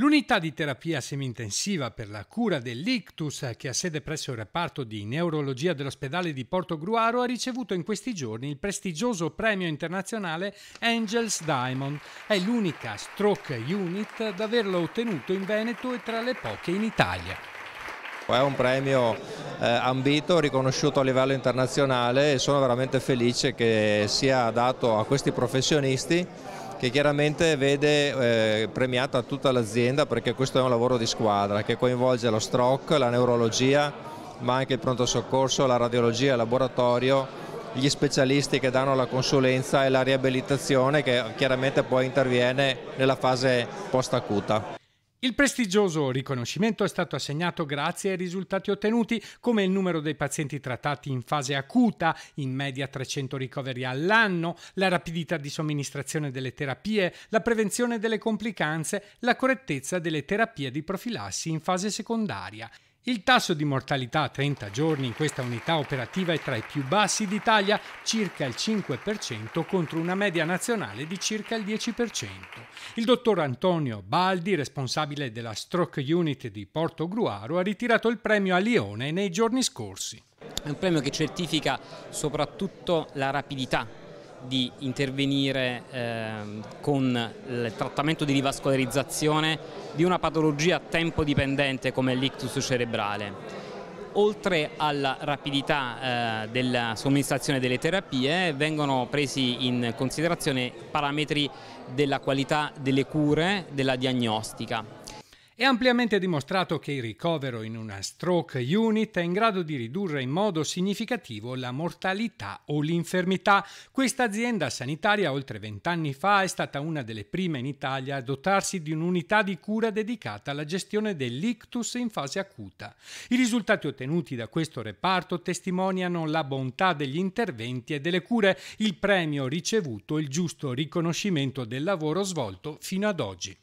L'unità di terapia semi-intensiva per la cura dell'ictus, che ha sede presso il reparto di neurologia dell'ospedale di Porto Gruaro, ha ricevuto in questi giorni il prestigioso premio internazionale Angels Diamond. È l'unica stroke unit ad averlo ottenuto in Veneto e tra le poche in Italia. È un premio eh, ambito, riconosciuto a livello internazionale e sono veramente felice che sia dato a questi professionisti che chiaramente vede eh, premiata tutta l'azienda perché questo è un lavoro di squadra che coinvolge lo stroke, la neurologia, ma anche il pronto soccorso, la radiologia, il laboratorio gli specialisti che danno la consulenza e la riabilitazione che chiaramente poi interviene nella fase post acuta. Il prestigioso riconoscimento è stato assegnato grazie ai risultati ottenuti, come il numero dei pazienti trattati in fase acuta, in media 300 ricoveri all'anno, la rapidità di somministrazione delle terapie, la prevenzione delle complicanze, la correttezza delle terapie di profilassi in fase secondaria. Il tasso di mortalità a 30 giorni in questa unità operativa è tra i più bassi d'Italia, circa il 5% contro una media nazionale di circa il 10%. Il dottor Antonio Baldi, responsabile della Stroke Unit di Porto Gruaro, ha ritirato il premio a Lione nei giorni scorsi. È un premio che certifica soprattutto la rapidità di intervenire eh, con il trattamento di rivascolarizzazione di una patologia a tempo dipendente come l'ictus cerebrale. Oltre alla rapidità eh, della somministrazione delle terapie vengono presi in considerazione parametri della qualità delle cure, della diagnostica è ampiamente dimostrato che il ricovero in una stroke unit è in grado di ridurre in modo significativo la mortalità o l'infermità. Questa azienda sanitaria oltre vent'anni fa è stata una delle prime in Italia a dotarsi di un'unità di cura dedicata alla gestione dell'ictus in fase acuta. I risultati ottenuti da questo reparto testimoniano la bontà degli interventi e delle cure, il premio ricevuto e il giusto riconoscimento del lavoro svolto fino ad oggi.